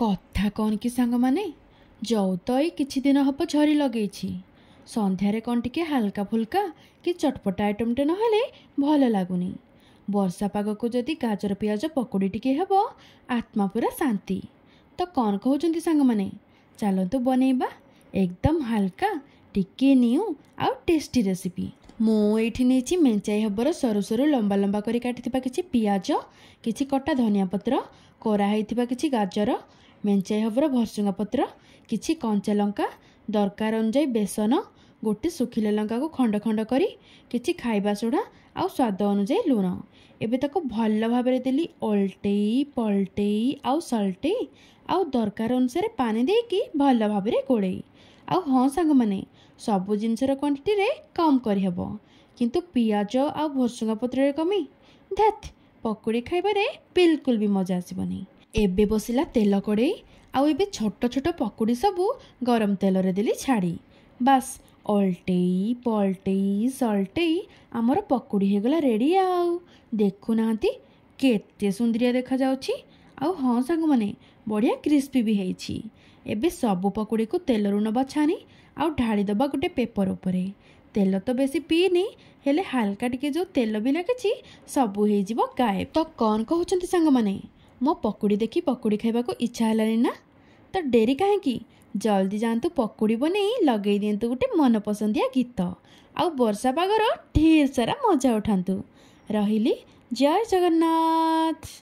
କଥା କ'ଣ କି ସାଙ୍ଗମାନେ ଯୌତଇ କିଛି ଦିନ ହେବ ଝରି ଲଗେଇଛି ସନ୍ଧ୍ୟାରେ କ'ଣ ଟିକେ ହାଲକା ଫୁଲକା କି ଚଟପଟା ଆଇଟମ୍ଟେ ନହେଲେ ଭଲ ଲାଗୁନି ବର୍ଷା ପାଗକୁ ଯଦି ଗାଜର ପିଆଜ ପକୁଡ଼ି ଟିକେ ହେବ ଆତ୍ମା ପୁରା ଶାନ୍ତି ତ କ'ଣ କହୁଛନ୍ତି ସାଙ୍ଗମାନେ ଚାଲନ୍ତୁ ବନେଇବା ଏକଦମ୍ ହାଲକା ଟିକିଏ ନିଉ ଆଉ ଟେଷ୍ଟି ରେସିପି ମୁଁ ଏଇଠି ନେଇଛି ମେଞ୍ଚାଇ ହେବର ସରୁ ସରୁ ଲମ୍ବା ଲମ୍ବା କରି କାଟିଥିବା କିଛି ପିଆଜ କିଛି କଟା ଧନିଆ ପତ୍ର କରା ହେଇଥିବା କିଛି ଗାଜର ମେଞ୍ଚାଇ ହେବର ଭର୍ସୁଙ୍ଗା ପତ୍ର କିଛି କଞ୍ଚା ଲଙ୍କା ଦରକାର ଅନୁଯାୟୀ ବେସନ ଗୋଟିଏ ଶୁଖିଲା ଲଙ୍କାକୁ ଖଣ୍ଡ ଖଣ୍ଡ କରି କିଛି ଖାଇବା ସୋଢ଼ା ଆଉ ସ୍ୱାଦ ଅନୁଯାୟୀ ଲୁଣ ଏବେ ତାକୁ ଭଲ ଭାବରେ ଦେଲି ଓଲଟେଇ ପଲଟେଇ ଆଉ ସଲଟେଇ ଆଉ ଦରକାର ଅନୁସାରେ ପାଣି ଦେଇକି ଭଲ ଭାବରେ ଗୋଳେଇ ଆଉ ହଁ ସାଙ୍ଗମାନେ ସବୁ ଜିନିଷର କ୍ୱାଣ୍ଟିଟିରେ କମ୍ କରିହେବ କିନ୍ତୁ ପିଆଜ ଆଉ ଭର୍ସୁଙ୍ଗା ପତ୍ରରେ କମି ଧ୍ୟାତ୍ ପକୁଡ଼ି ଖାଇବାରେ ବିଲକୁଲ ବି ମଜା ଆସିବନି ଏବେ ବସିଲା ତେଲ କଡ଼େଇ ଆଉ ଏବେ ଛୋଟ ଛୋଟ ପକୁଡ଼ି ସବୁ ଗରମ ତେଲରେ ଦେଲି ଛାଡ଼ି ବାସ୍ ଅଲ୍ଟେଇ ପଲ୍ଟେଇ ସଲ୍ଟେଇ ଆମର ପକୁଡ଼ି ହେଇଗଲା ରେଡ଼ି ଆଉ ଦେଖୁନାହାନ୍ତି କେତେ ସୁନ୍ଦରିଆ ଦେଖାଯାଉଛି ଆଉ ହଁ ସାଙ୍ଗମାନେ ବଢ଼ିଆ କ୍ରିସ୍ପି ବି ହେଇଛି ଏବେ ସବୁ ପକୁଡ଼ିକୁ ତେଲରୁ ନେବା ଛାଣି ଆଉ ଢାଳିଦେବା ଗୋଟେ ପେପର ଉପରେ ତେଲ ତ ବେଶୀ ପିଇନି ହେଲେ ହାଲକା ଟିକେ ଯେଉଁ ତେଲ ବି ଲାଗିଛି ସବୁ ହେଇଯିବ ଗାଏବ ତ କ'ଣ କହୁଛନ୍ତି ସାଙ୍ଗମାନେ ମୋ ପକୁଡ଼ି ଦେଖି ପକୁଡ଼ି ଖାଇବାକୁ ଇଚ୍ଛା ହେଲାଣି ନା ତ ଡେରି କାହିଁକି ଜଲ୍ଦି ଯାଆନ୍ତୁ ପକୁଡ଼ି ବନେଇ ଲଗେଇ ଦିଅନ୍ତୁ ଗୋଟେ ମନପସନ୍ଦିଆ ଗୀତ ଆଉ ବର୍ଷା ପାଗର ଢେର ସାରା ମଜା ଉଠାନ୍ତୁ ରହିଲି ଜୟ ଜଗନ୍ନାଥ